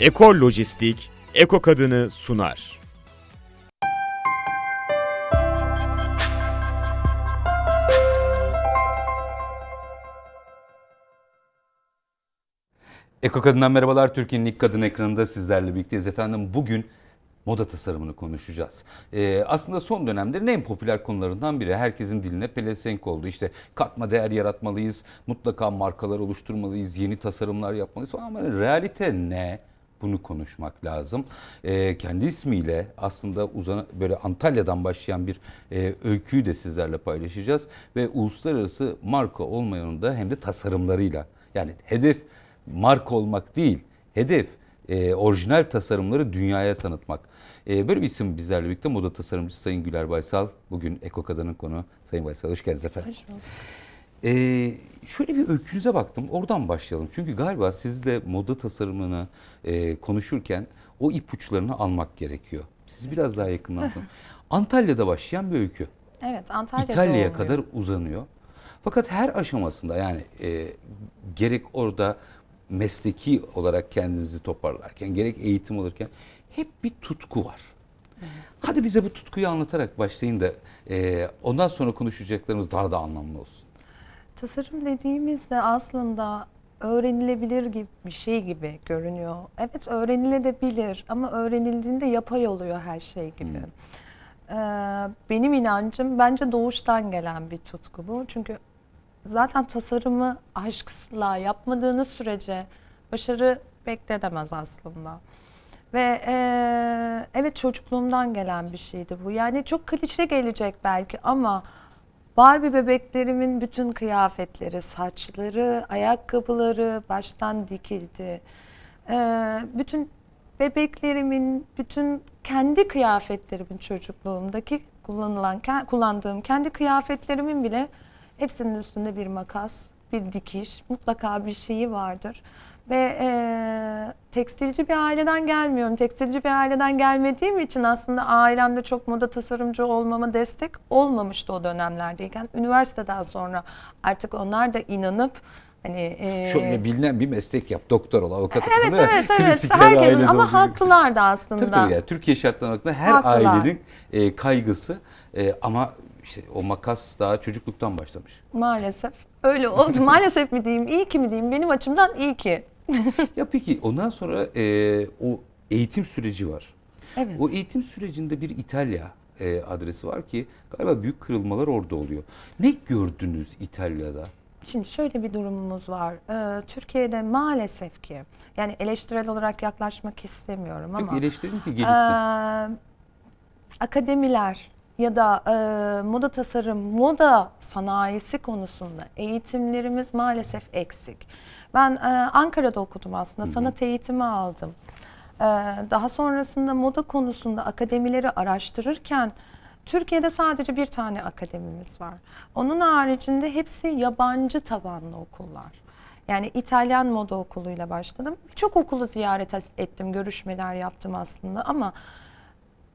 Ekolojistik, Eko Kadını sunar. Eko Kadın'dan merhabalar. Türkiye'nin ilk kadın ekranında sizlerle birlikteyiz efendim. Bugün moda tasarımını konuşacağız. Ee, aslında son dönemlerin en popüler konularından biri. Herkesin diline pelesenk oldu. İşte katma değer yaratmalıyız, mutlaka markalar oluşturmalıyız, yeni tasarımlar yapmalıyız falan. Ama realite ne? bunu konuşmak lazım. E, kendi ismiyle aslında uzan böyle Antalya'dan başlayan bir e, öyküyü de sizlerle paylaşacağız ve uluslararası marka olmayanın da hem de tasarımlarıyla yani hedef marka olmak değil, hedef e, orijinal tasarımları dünyaya tanıtmak. E, böyle bir isim bizlerle birlikte moda tasarımcısı Sayın Güler Baysal. Bugün Eko Kadın'ın konu. Sayın Baysal hoş geldiniz efendim. Hoş bulduk. Ee, şöyle bir öykünüze baktım. Oradan başlayalım. Çünkü galiba siz de moda tasarımını e, konuşurken o ipuçlarını almak gerekiyor. Siz biraz daha yakından Antalya'da başlayan bir öykü. Evet, Antalya'da İtalya'ya kadar uzanıyor. Fakat her aşamasında yani e, gerek orada mesleki olarak kendinizi toparlarken gerek eğitim alırken hep bir tutku var. Hadi bize bu tutkuyu anlatarak başlayın da e, ondan sonra konuşacaklarımız daha da anlamlı olsun. Tasarım dediğimizde aslında öğrenilebilir gibi bir şey gibi görünüyor. Evet öğrenilebilir ama öğrenildiğinde yapay oluyor her şey gibi. Hmm ee, benim inancım bence doğuştan gelen bir tutku bu. Çünkü zaten tasarımı aşkla yapmadığınız sürece başarı beklenemez aslında. Ve e, evet çocukluğumdan gelen bir şeydi bu. Yani çok klişe gelecek belki ama Barbie bebeklerimin bütün kıyafetleri, saçları, ayakkabıları baştan dikildi. Ee, bütün bebeklerimin, bütün kendi kıyafetlerimin çocukluğumdaki kullanılan, kullandığım kendi kıyafetlerimin bile hepsinin üstünde bir makas, bir dikiş, mutlaka bir şeyi vardır. Ve e, tekstilci bir aileden gelmiyorum. Tekstilci bir aileden gelmediğim için aslında ailemde çok moda tasarımcı olmama destek olmamıştı o dönemlerdeyken. Üniversiteden sonra artık onlar da inanıp Hani e... şu bilinen bir meslek yap, doktor ol, avukat ol. Evet, evet, evet. Herkesin ama olduğunu. haklılar da aslında. Tabii tabii. Yani. Türkiye şartlarında her haklılar. ailenin e, kaygısı e, ama işte o makas daha çocukluktan başlamış. Maalesef. Öyle oldu. Maalesef mi diyeyim, iyi ki mi diyeyim? Benim açımdan iyi ki. ya peki ondan sonra e, o eğitim süreci var. Evet. O eğitim sürecinde bir İtalya e, adresi var ki galiba büyük kırılmalar orada oluyor. Ne gördünüz İtalya'da? Şimdi şöyle bir durumumuz var. Ee, Türkiye'de maalesef ki yani eleştirel olarak yaklaşmak istemiyorum ama. Yok eleştirin ki gelişsin. E, akademiler ya da e, moda tasarım, moda sanayisi konusunda eğitimlerimiz maalesef eksik. Ben e, Ankara'da okudum aslında, Hı -hı. sanat eğitimi aldım. E, daha sonrasında moda konusunda akademileri araştırırken Türkiye'de sadece bir tane akademimiz var. Onun haricinde hepsi yabancı tabanlı okullar. Yani İtalyan moda okuluyla başladım. Çok okulu ziyaret ettim, görüşmeler yaptım aslında ama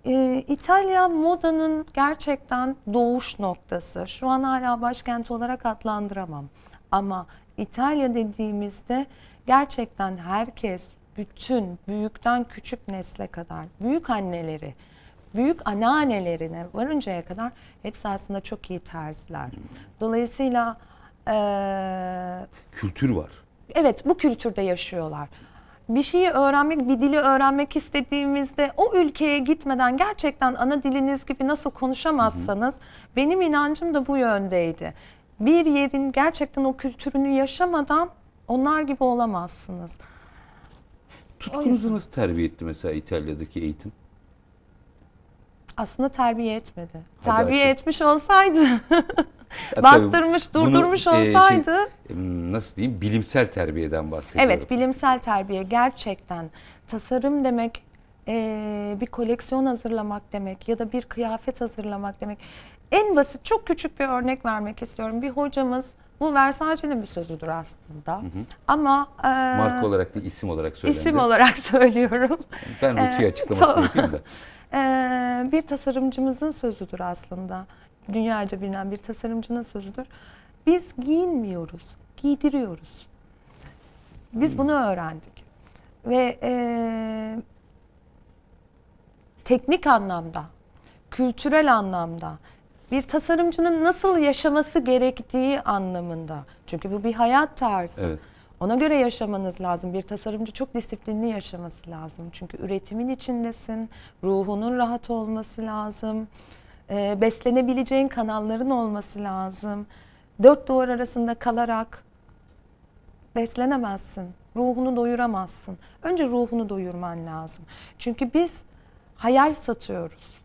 e, İtalya modanın gerçekten doğuş noktası. Şu an hala başkent olarak adlandıramam. Ama İtalya dediğimizde gerçekten herkes bütün büyükten küçük nesle kadar büyük anneleri, büyük anneannelerine varıncaya kadar hepsi aslında çok iyi terziler. Dolayısıyla e, kültür var. Evet bu kültürde yaşıyorlar bir şeyi öğrenmek, bir dili öğrenmek istediğimizde o ülkeye gitmeden gerçekten ana diliniz gibi nasıl konuşamazsanız hı hı. benim inancım da bu yöndeydi. Bir yerin gerçekten o kültürünü yaşamadan onlar gibi olamazsınız. Tutkunuzu nasıl terbiye etti mesela İtalya'daki eğitim? Aslında terbiye etmedi. Hadi terbiye açık. etmiş olsaydı Bastırmış, durdurmuş bunu, olsaydı. E, şey, nasıl diyeyim bilimsel terbiyeden bahsediyorum. Evet bilimsel terbiye gerçekten tasarım demek e, bir koleksiyon hazırlamak demek ya da bir kıyafet hazırlamak demek. En basit çok küçük bir örnek vermek istiyorum. Bir hocamız bu Versace'nin bir sözüdür aslında. Hı hı. Ama e, marka olarak değil isim olarak söylendi. İsim olarak söylüyorum. Ben rutin e, açıklamasını yapayım da. E, bir tasarımcımızın sözüdür aslında dünyaca bilinen bir tasarımcının sözüdür. Biz giyinmiyoruz, giydiriyoruz. Biz hmm. bunu öğrendik. Ve e, teknik anlamda, kültürel anlamda, bir tasarımcının nasıl yaşaması gerektiği anlamında. Çünkü bu bir hayat tarzı. Evet. Ona göre yaşamanız lazım. Bir tasarımcı çok disiplinli yaşaması lazım. Çünkü üretimin içindesin, ruhunun rahat olması lazım e, beslenebileceğin kanalların olması lazım. Dört duvar arasında kalarak beslenemezsin. Ruhunu doyuramazsın. Önce ruhunu doyurman lazım. Çünkü biz hayal satıyoruz.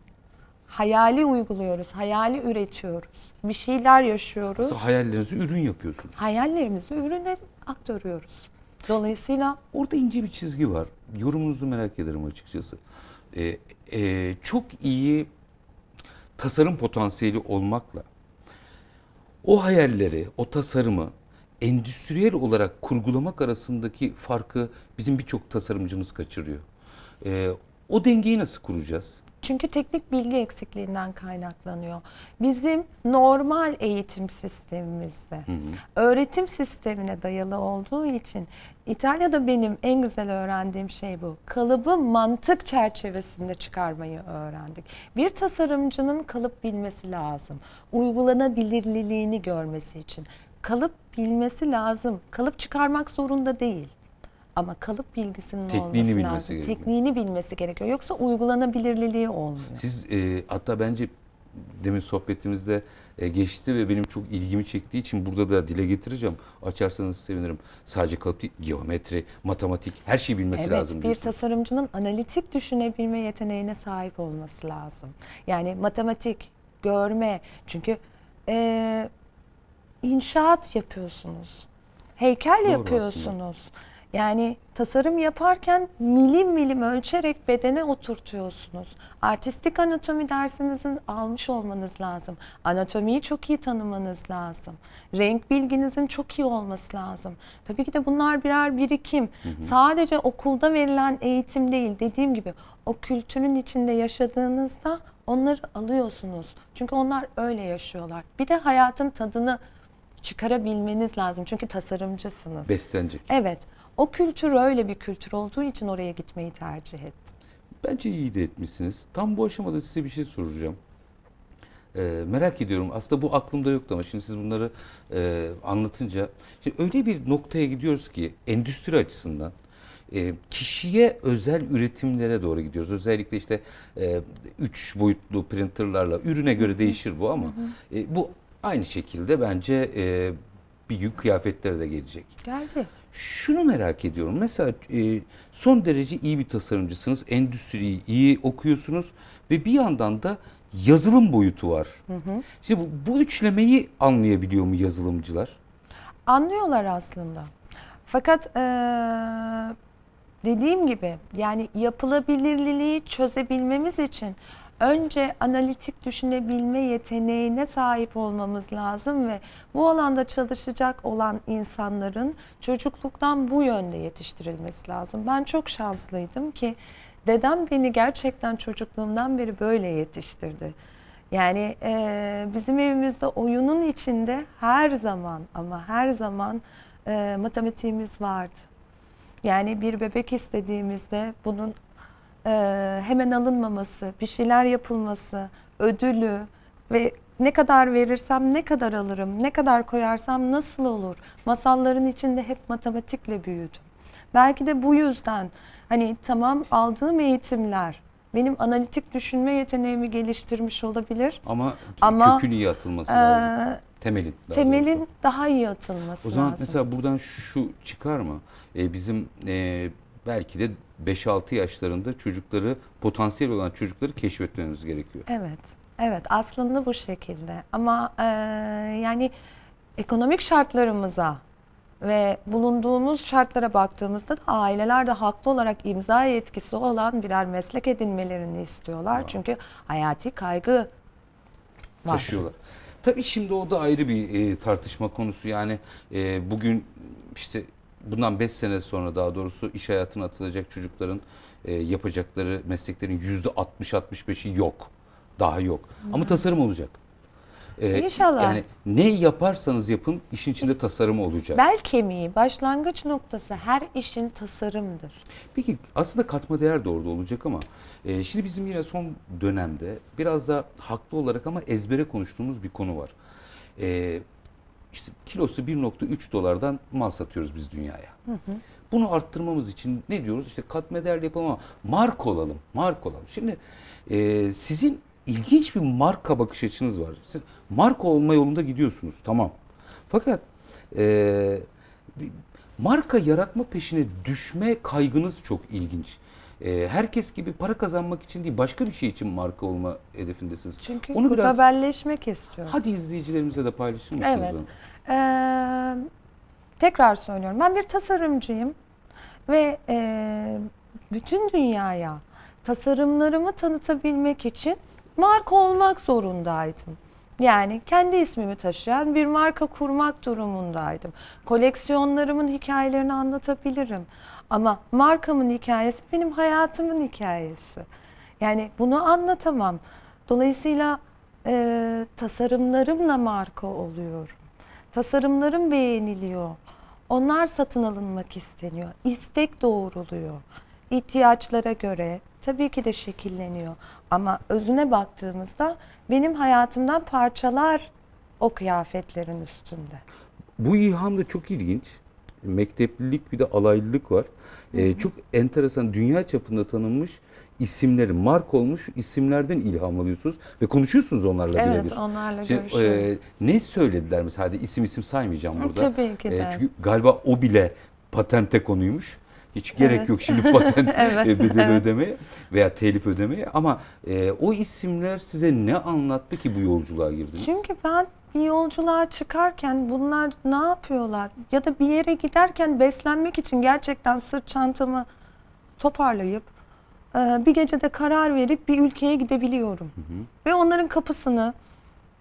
Hayali uyguluyoruz, hayali üretiyoruz. Bir şeyler yaşıyoruz. Aslında hayallerinizi ürün yapıyorsunuz. Hayallerimizi ürüne aktarıyoruz. Dolayısıyla... Orada ince bir çizgi var. Yorumunuzu merak ederim açıkçası. Ee, e, çok iyi tasarım potansiyeli olmakla o hayalleri, o tasarımı endüstriyel olarak kurgulamak arasındaki farkı bizim birçok tasarımcımız kaçırıyor. Ee, o dengeyi nasıl kuracağız? Çünkü teknik bilgi eksikliğinden kaynaklanıyor. Bizim normal eğitim sistemimizde hı hı. öğretim sistemine dayalı olduğu için İtalya'da benim en güzel öğrendiğim şey bu. Kalıbı mantık çerçevesinde çıkarmayı öğrendik. Bir tasarımcının kalıp bilmesi lazım. Uygulanabilirliğini görmesi için kalıp bilmesi lazım. Kalıp çıkarmak zorunda değil. Ama kalıp bilgisinin Tekniğini olması bilmesi lazım. gerekiyor. Tekniğini bilmesi gerekiyor. Yoksa uygulanabilirliği olmuyor. Siz e, hatta bence demin sohbetimizde e, geçti ve benim çok ilgimi çektiği için burada da dile getireceğim. Açarsanız sevinirim. Sadece kalıp değil, geometri, matematik her şeyi bilmesi evet, lazım. Evet bir diyorsunuz. tasarımcının analitik düşünebilme yeteneğine sahip olması lazım. Yani matematik, görme çünkü e, inşaat yapıyorsunuz. Heykel Doğru yapıyorsunuz. Aslında. Yani tasarım yaparken milim milim ölçerek bedene oturtuyorsunuz. Artistik anatomi dersinizin almış olmanız lazım. Anatomiyi çok iyi tanımanız lazım. Renk bilginizin çok iyi olması lazım. Tabii ki de bunlar birer birikim. Hı hı. Sadece okulda verilen eğitim değil. Dediğim gibi o kültürün içinde yaşadığınızda onları alıyorsunuz. Çünkü onlar öyle yaşıyorlar. Bir de hayatın tadını çıkarabilmeniz lazım. Çünkü tasarımcısınız. Beslenecek. Evet. O kültür öyle bir kültür olduğu için oraya gitmeyi tercih ettim. Bence iyi de etmişsiniz. Tam bu aşamada size bir şey soracağım. E, merak ediyorum. Aslında bu aklımda yoktu ama şimdi siz bunları e, anlatınca şimdi öyle bir noktaya gidiyoruz ki endüstri açısından e, kişiye özel üretimlere doğru gidiyoruz. Özellikle işte e, üç boyutlu printerlarla ürüne göre değişir bu ama e, bu aynı şekilde bence e, bir gün kıyafetlere de gelecek. Geldi. Şunu merak ediyorum. Mesela e, son derece iyi bir tasarımcısınız. Endüstriyi iyi okuyorsunuz ve bir yandan da yazılım boyutu var. Hı hı. Şimdi bu, bu üçlemeyi anlayabiliyor mu yazılımcılar? Anlıyorlar aslında. Fakat e, dediğim gibi yani yapılabilirliği çözebilmemiz için önce analitik düşünebilme yeteneğine sahip olmamız lazım ve bu alanda çalışacak olan insanların çocukluktan bu yönde yetiştirilmesi lazım. Ben çok şanslıydım ki dedem beni gerçekten çocukluğumdan beri böyle yetiştirdi. Yani e, bizim evimizde oyunun içinde her zaman ama her zaman e, matematiğimiz vardı. Yani bir bebek istediğimizde bunun e, hemen alınmaması, bir şeyler yapılması, ödülü ve ne kadar verirsem ne kadar alırım, ne kadar koyarsam nasıl olur? Masalların içinde hep matematikle büyüdüm. Belki de bu yüzden hani tamam aldığım eğitimler benim analitik düşünme yeteneğimi geliştirmiş olabilir. Ama, ama kökün iyi atılması e, lazım. Temelin. Daha temelin doğrusu. daha iyi atılması lazım. O zaman lazım. mesela buradan şu çıkar mı? Ee, bizim e, belki de 5-6 yaşlarında çocukları, potansiyel olan çocukları keşfetmeniz gerekiyor. Evet, evet aslında bu şekilde. Ama e, yani ekonomik şartlarımıza ve bulunduğumuz şartlara baktığımızda da aileler de haklı olarak imza yetkisi olan birer meslek edinmelerini istiyorlar. Aa. Çünkü hayati kaygı var. Taşıyorlar. Tabii şimdi o da ayrı bir e, tartışma konusu. Yani e, bugün işte bundan 5 sene sonra daha doğrusu iş hayatına atılacak çocukların e, yapacakları mesleklerin %60-65'i yok. Daha yok. Hmm. Ama tasarım olacak. Ee, İnşallah. Yani ne yaparsanız yapın işin içinde işte, tasarım olacak. Bel kemiği, başlangıç noktası her işin tasarımdır. Peki aslında katma değer de orada olacak ama e, şimdi bizim yine son dönemde biraz da haklı olarak ama ezbere konuştuğumuz bir konu var. E, işte kilosu 1.3 dolardan mal satıyoruz biz dünyaya. Hı hı. Bunu arttırmamız için ne diyoruz? İşte katma değerli yapalım ama mark olalım, mark olalım. Şimdi e, sizin ilginç bir marka bakış açınız var. Siz marka olma yolunda gidiyorsunuz, tamam. Fakat e, marka yaratma peşine düşme kaygınız çok ilginç e, herkes gibi para kazanmak için değil başka bir şey için marka olma hedefindesiniz. Çünkü Onu biraz, haberleşmek istiyorum. Hadi izleyicilerimize de paylaşır mısınız evet. onu? Ee, tekrar söylüyorum ben bir tasarımcıyım ve e, bütün dünyaya tasarımlarımı tanıtabilmek için marka olmak zorundaydım. Yani kendi ismimi taşıyan bir marka kurmak durumundaydım. Koleksiyonlarımın hikayelerini anlatabilirim. Ama markamın hikayesi benim hayatımın hikayesi. Yani bunu anlatamam. Dolayısıyla e, tasarımlarımla marka oluyorum. Tasarımlarım beğeniliyor. Onlar satın alınmak isteniyor. İstek doğruluyor. İhtiyaçlara göre, tabii ki de şekilleniyor. Ama özüne baktığımızda benim hayatımdan parçalar o kıyafetlerin üstünde. Bu ilham da çok ilginç. Mekteplilik bir de alaylılık var. Hı ee, hı. çok enteresan dünya çapında tanınmış isimleri mark olmuş isimlerden ilham alıyorsunuz ve konuşuyorsunuz onlarla evet, birebir. Evet onlarla Şimdi, görüşüyorum. E, ne söylediler mesela hadi isim isim saymayacağım burada. Tabii ki e, de. E, çünkü galiba o bile patente konuymuş. Hiç gerek evet. yok şimdi patent evet. E, bedeli evet. ödemeye veya telif ödemeye ama e, o isimler size ne anlattı ki bu yolculuğa girdiniz? Çünkü ben bir yolculuğa çıkarken bunlar ne yapıyorlar ya da bir yere giderken beslenmek için gerçekten sırt çantamı toparlayıp e, bir gecede karar verip bir ülkeye gidebiliyorum. Hı hı. Ve onların kapısını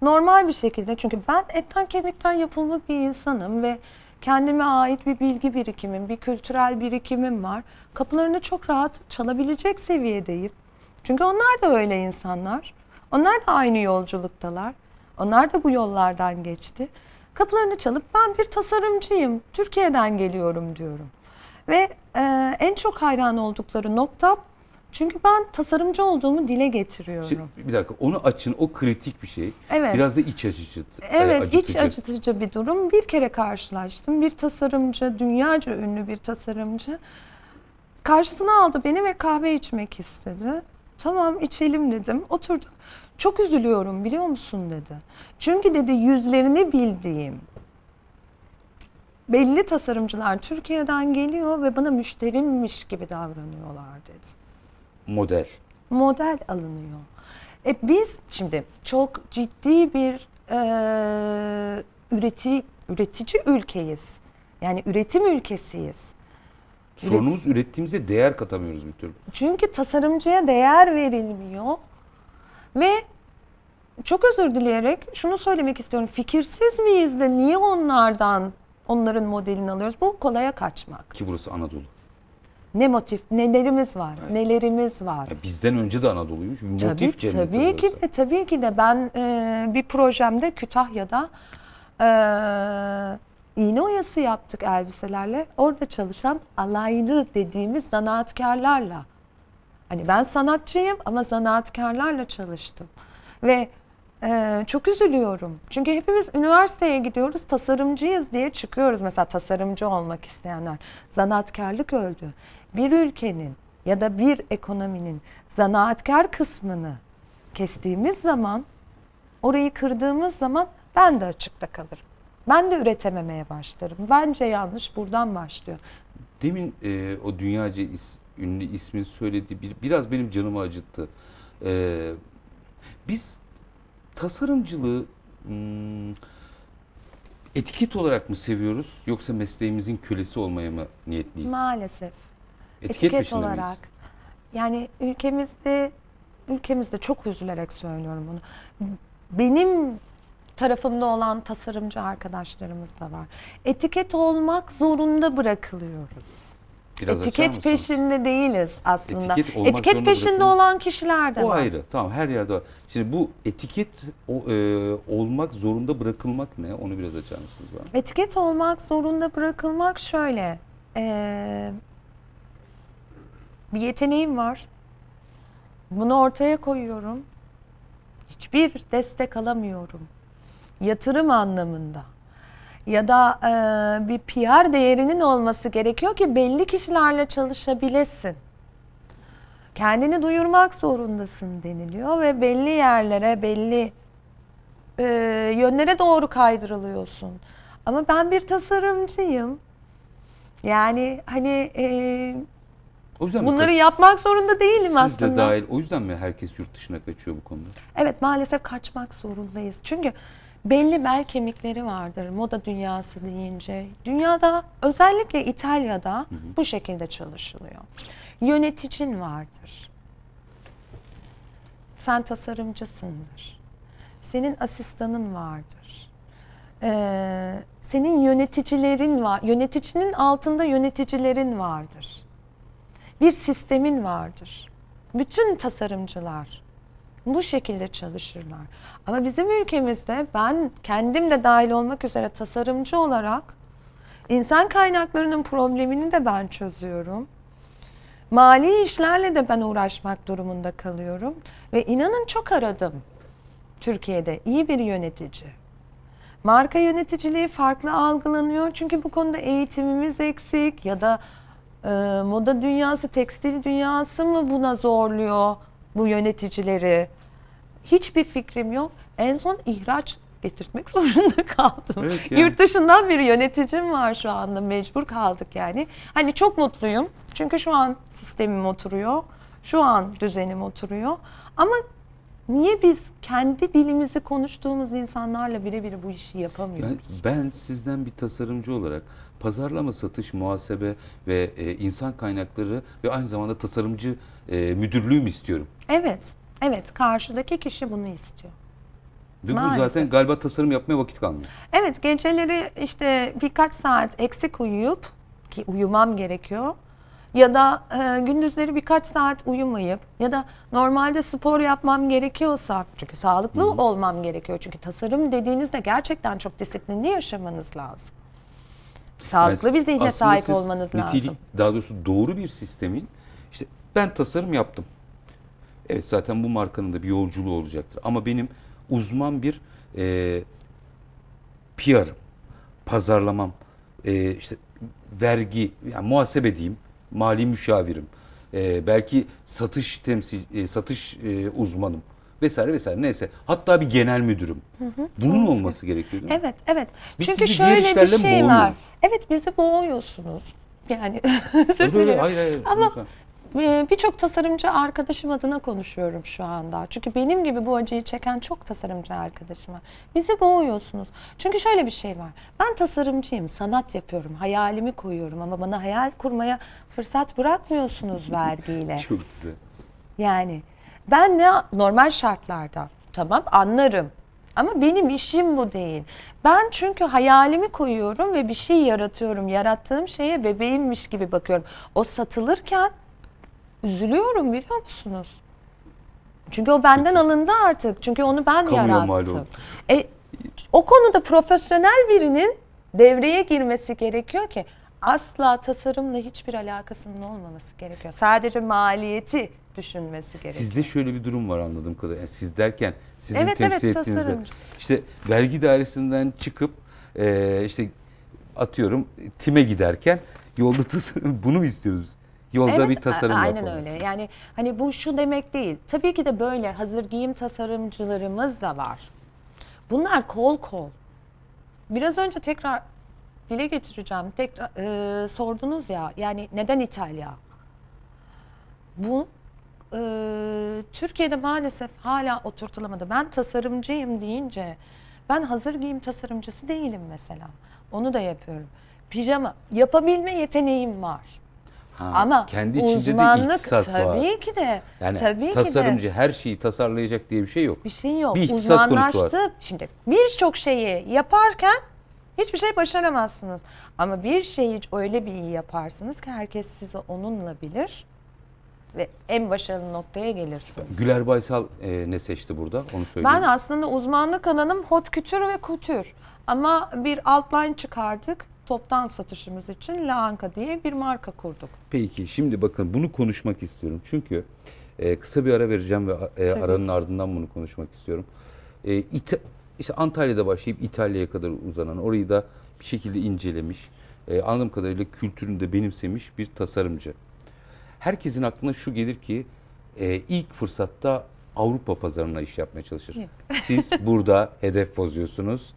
normal bir şekilde çünkü ben etten kemikten yapılmış bir insanım ve Kendime ait bir bilgi birikimim, bir kültürel birikimim var. Kapılarını çok rahat çalabilecek seviyedeyim. Çünkü onlar da öyle insanlar. Onlar da aynı yolculuktalar. Onlar da bu yollardan geçti. Kapılarını çalıp ben bir tasarımcıyım, Türkiye'den geliyorum diyorum. Ve e, en çok hayran oldukları nokta çünkü ben tasarımcı olduğumu dile getiriyorum. Şimdi, bir dakika onu açın o kritik bir şey. Evet. Biraz da iç acıcı. E, evet acıtıcı. iç acıtıcı bir durum. Bir kere karşılaştım. Bir tasarımcı, dünyaca ünlü bir tasarımcı karşısına aldı beni ve kahve içmek istedi. Tamam içelim dedim. Oturduk. Çok üzülüyorum biliyor musun dedi. Çünkü dedi yüzlerini bildiğim belli tasarımcılar Türkiye'den geliyor ve bana müşterimmiş gibi davranıyorlar dedi model. Model alınıyor. E biz şimdi çok ciddi bir e, üretici, üretici ülkeyiz. Yani üretim ülkesiyiz. Sorunumuz Üret... ürettiğimize değer katamıyoruz bir türlü. Çünkü tasarımcıya değer verilmiyor. Ve çok özür dileyerek şunu söylemek istiyorum. Fikirsiz miyiz de niye onlardan onların modelini alıyoruz? Bu kolaya kaçmak. Ki burası Anadolu ne motif, nelerimiz var, evet. nelerimiz var. Ya bizden önce de Anadolu'ymuş. Bir tabii, Tabii ki de, tabii ki de. Ben e, bir projemde Kütahya'da e, iğne oyası yaptık elbiselerle. Orada çalışan alaylı dediğimiz zanaatkarlarla. Hani ben sanatçıyım ama zanaatkarlarla çalıştım. Ve ee, çok üzülüyorum. Çünkü hepimiz üniversiteye gidiyoruz, tasarımcıyız diye çıkıyoruz. Mesela tasarımcı olmak isteyenler. Zanaatkarlık öldü. Bir ülkenin ya da bir ekonominin zanaatkar kısmını kestiğimiz zaman, orayı kırdığımız zaman ben de açıkta kalırım. Ben de üretememeye başlarım. Bence yanlış buradan başlıyor. Demin e, o dünyaca is, ünlü ismin söylediği bir, biraz benim canımı acıttı. E, biz tasarımcılığı hmm, etiket olarak mı seviyoruz yoksa mesleğimizin kölesi olmaya mı niyetliyiz? Maalesef. Etiket, etiket olarak. Miyiz? Yani ülkemizde ülkemizde çok üzülerek söylüyorum bunu. Benim tarafımda olan tasarımcı arkadaşlarımız da var. Etiket olmak zorunda bırakılıyoruz. Biraz Etiket peşinde değiliz aslında. Etiket, olmak etiket peşinde bırakın. olan kişiler de o var. ayrı. Tamam her yerde var. Şimdi bu etiket o, e, olmak zorunda bırakılmak ne? Onu biraz açar mısınız bana? Etiket olmak zorunda bırakılmak şöyle. E, bir yeteneğim var. Bunu ortaya koyuyorum. Hiçbir destek alamıyorum. Yatırım anlamında ya da e, bir PR değerinin olması gerekiyor ki belli kişilerle çalışabilesin. Kendini duyurmak zorundasın deniliyor ve belli yerlere, belli e, yönlere doğru kaydırılıyorsun. Ama ben bir tasarımcıyım. Yani hani e, o yüzden bunları mi? yapmak zorunda değilim Siz aslında. Siz de dahil. O yüzden mi herkes yurt dışına kaçıyor bu konuda? Evet maalesef kaçmak zorundayız. Çünkü belli bel kemikleri vardır moda dünyası deyince. Dünyada özellikle İtalya'da hı hı. bu şekilde çalışılıyor. Yöneticin vardır. Sen tasarımcısındır. Senin asistanın vardır. Ee, senin yöneticilerin var, yöneticinin altında yöneticilerin vardır. Bir sistemin vardır. Bütün tasarımcılar bu şekilde çalışırlar. Ama bizim ülkemizde ben kendim de dahil olmak üzere tasarımcı olarak insan kaynaklarının problemini de ben çözüyorum. Mali işlerle de ben uğraşmak durumunda kalıyorum ve inanın çok aradım. Türkiye'de iyi bir yönetici. Marka yöneticiliği farklı algılanıyor çünkü bu konuda eğitimimiz eksik ya da e, moda dünyası, tekstil dünyası mı buna zorluyor bu yöneticileri? hiçbir fikrim yok. En son ihraç getirtmek zorunda kaldım. Evet, yani. Yurt dışından bir yöneticim var şu anda mecbur kaldık yani. Hani çok mutluyum çünkü şu an sistemim oturuyor. Şu an düzenim oturuyor. Ama niye biz kendi dilimizi konuştuğumuz insanlarla birebir bu işi yapamıyoruz? Ben, ben sizden bir tasarımcı olarak pazarlama, satış, muhasebe ve e, insan kaynakları ve aynı zamanda tasarımcı e, müdürlüğü istiyorum? Evet. Evet, karşıdaki kişi bunu istiyor. Dün bu zaten galiba tasarım yapmaya vakit kalmıyor. Evet, geceleri işte birkaç saat eksik uyuyup ki uyumam gerekiyor ya da e, gündüzleri birkaç saat uyumayıp ya da normalde spor yapmam gerekiyorsa çünkü sağlıklı Hı-hı. olmam gerekiyor çünkü tasarım dediğinizde gerçekten çok disiplinli yaşamanız lazım. Sağlıklı yani bir zihne sahip olmanız nitelik, lazım. Daha doğrusu doğru bir sistemin işte ben tasarım yaptım Evet zaten bu markanın da bir yolculuğu olacaktır. Ama benim uzman bir e, PR'ım, pazarlamam, e, işte vergi, yani muhasebe diyeyim, mali müşavirim, e, belki satış temsil, e, satış e, uzmanım vesaire vesaire neyse hatta bir genel müdürüm. Hı hı. Bunun Olsun. olması gerekiyor. Değil mi? Evet, evet. Biz Çünkü şöyle bir şey var. Evet bizi boğuyorsunuz. Yani özür dilerim. Hayır, hayır, Ama lütfen. Ee, birçok tasarımcı arkadaşım adına konuşuyorum şu anda. Çünkü benim gibi bu acıyı çeken çok tasarımcı arkadaşım var. Bizi boğuyorsunuz. Çünkü şöyle bir şey var. Ben tasarımcıyım, sanat yapıyorum, hayalimi koyuyorum ama bana hayal kurmaya fırsat bırakmıyorsunuz vergiyle. çok güzel. Yani ben ne normal şartlarda tamam anlarım. Ama benim işim bu değil. Ben çünkü hayalimi koyuyorum ve bir şey yaratıyorum. Yarattığım şeye bebeğimmiş gibi bakıyorum. O satılırken Üzülüyorum biliyor musunuz? Çünkü o benden alındı artık. Çünkü onu ben Kamuya yarattım. E, o konuda profesyonel birinin devreye girmesi gerekiyor ki asla tasarımla hiçbir alakasının olmaması gerekiyor. Sadece maliyeti düşünmesi gerekiyor. Sizde şöyle bir durum var anladığım kadarıyla. Yani siz derken sizin evet, temsil evet, ettiğinizde tasarımcı. işte vergi dairesinden çıkıp e, işte atıyorum time giderken yolda tasarım bunu mu istiyoruz yolda evet, bir tasarım aynen yapalım. Aynen öyle. Yani hani bu şu demek değil. Tabii ki de böyle hazır giyim tasarımcılarımız da var. Bunlar kol kol. Biraz önce tekrar dile getireceğim. Tekrar e, sordunuz ya yani neden İtalya? Bu e, Türkiye'de maalesef hala oturtulamadı. Ben tasarımcıyım deyince ben hazır giyim tasarımcısı değilim mesela. Onu da yapıyorum. Pijama yapabilme yeteneğim var. Ha, Ama kendi içinde uzmanlık de ihtisas tabii var. Tabii ki de. Yani tabii tasarımcı ki de. her şeyi tasarlayacak diye bir şey yok. Bir şey yok. Bir ihtisas konusu var. Şimdi birçok şeyi yaparken hiçbir şey başaramazsınız. Ama bir şeyi öyle bir iyi yaparsınız ki herkes sizi onunla bilir ve en başarılı noktaya gelirsiniz. Güler Baysal e, ne seçti burada? Onu söyleyeyim. Ben aslında uzmanlık alanım hot kütür ve kutür. Ama bir outline çıkardık toptan satışımız için Lahanka diye bir marka kurduk. Peki şimdi bakın bunu konuşmak istiyorum. Çünkü e, kısa bir ara vereceğim ve e, aranın ardından bunu konuşmak istiyorum. E, İta işte Antalya'da başlayıp İtalya'ya kadar uzanan orayı da bir şekilde incelemiş. E, anladığım kadarıyla kültürünü de benimsemiş bir tasarımcı. Herkesin aklına şu gelir ki e, ilk fırsatta Avrupa pazarına iş yapmaya çalışır. Yok. Siz burada hedef pozuyorsunuz.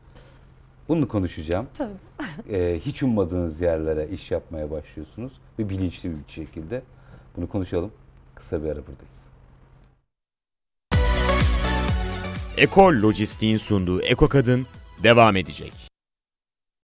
Bunu konuşacağım. Tabii. Ee, hiç ummadığınız yerlere iş yapmaya başlıyorsunuz ve bilinçli bir şekilde bunu konuşalım. Kısa bir ara buradayız. Ekol Lojistik'in sunduğu Eko Kadın devam edecek.